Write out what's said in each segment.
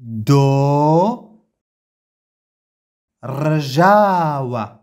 دو رجاوة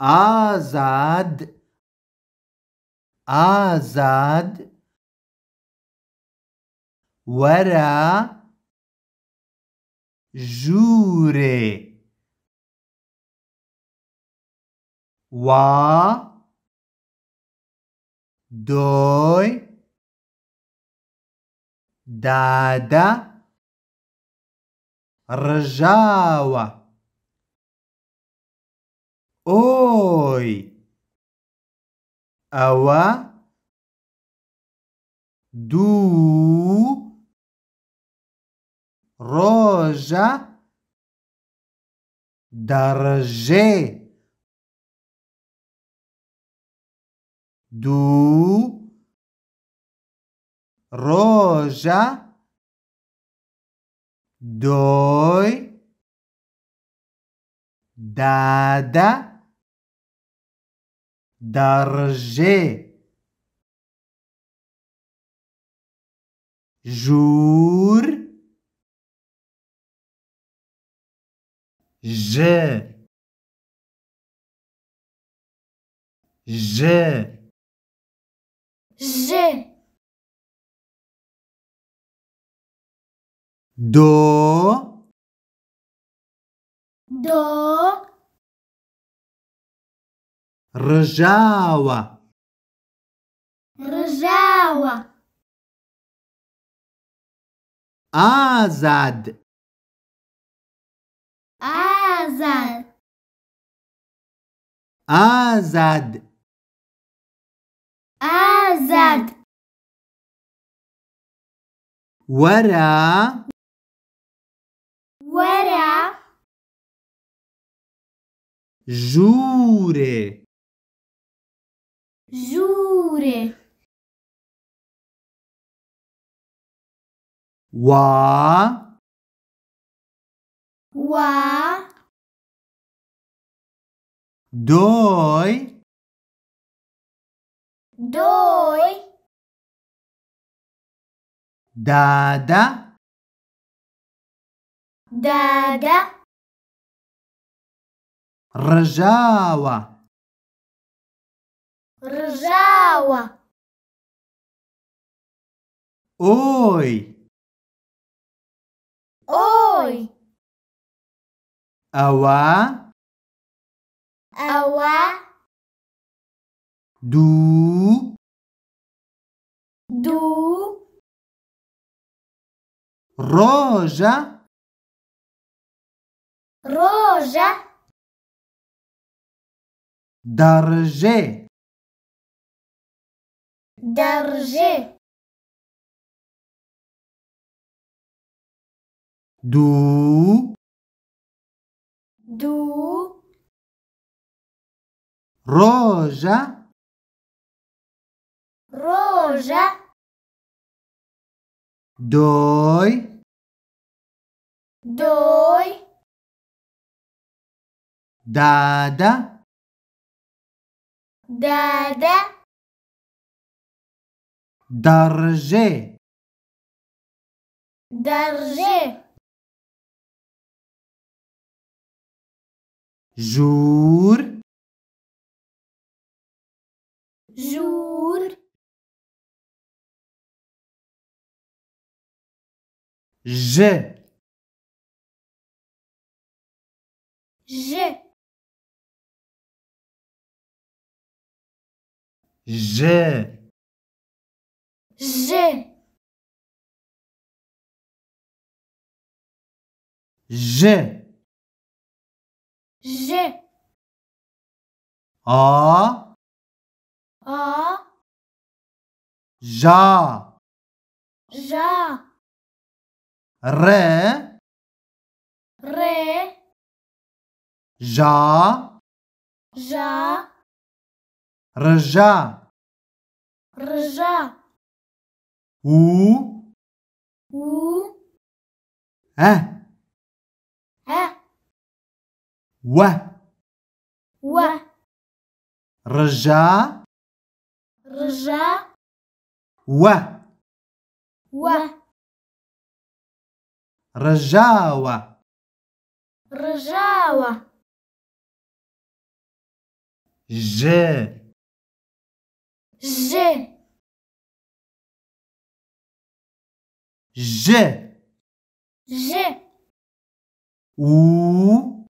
آزاد آزاد ورا جوري و دوي دادا رجاوة أوي أوا دو روجا درجة دو roja, doj, dada, drže, žur, že, že, že. دو دو رجاوة رجاوة آزاد آزاد آزاد آزاد ورا Guará. Jure. Jure. Wa. Wa. Doi. Doi. Dada. دادة رجاوة رجاوة أوي أوي أوا أوا دو دو روجا roja, drže, drže, du, du, roja, roja. Doi. Doi. دادا دادا درجة درجة جور جور ج J'ai. J'ai. J'ai. J'ai. Ah. A. Ja. Ja. Ré. Ré. Ja. Ja. رجع رجع و و أه أه و و رجع رجع و و رجاوة رجاوة ج J, J, J, Ou.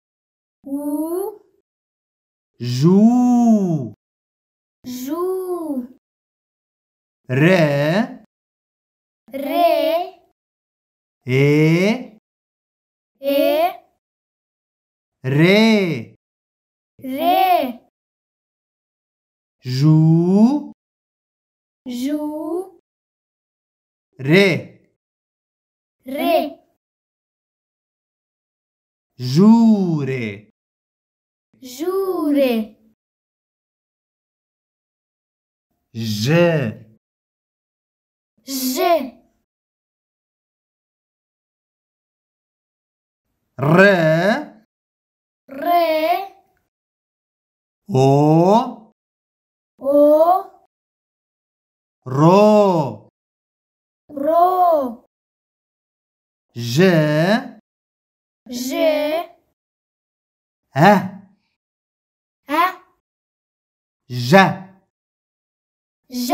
Ou. Joue. Joue. Ré. Ré. Et. Et. Ré. Ré. Joue joue, ré, ré, jure, jure, je, je, re, re, o, Ro. Ro. J. J. E. E. J. J.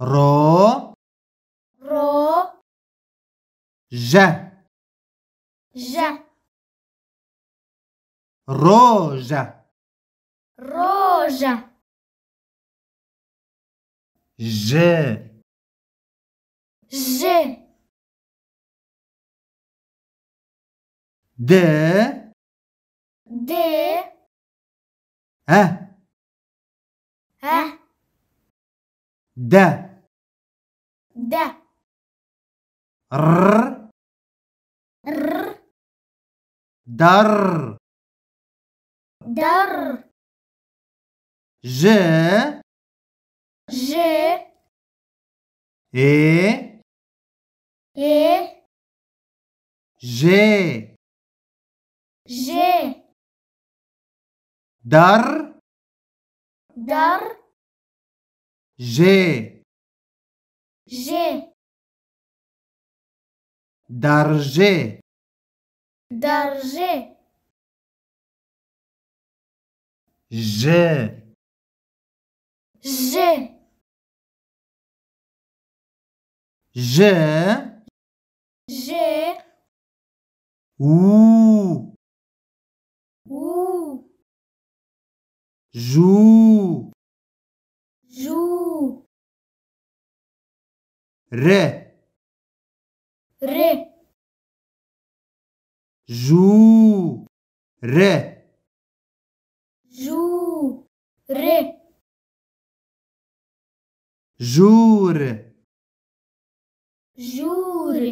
Ro. Ro. J. J. Rose. Rose. Ж. Ж. Д. Д. А. Э. А. Э. Э. Да. Да. Р. Р. Дар. Дар. Ж. G E, et G G dar dar G G Dar G, d'argé G, G G G. G. U. U. Ju. Ju. Re. Re. Ju. Re. Ju. Re. Jure. Жури.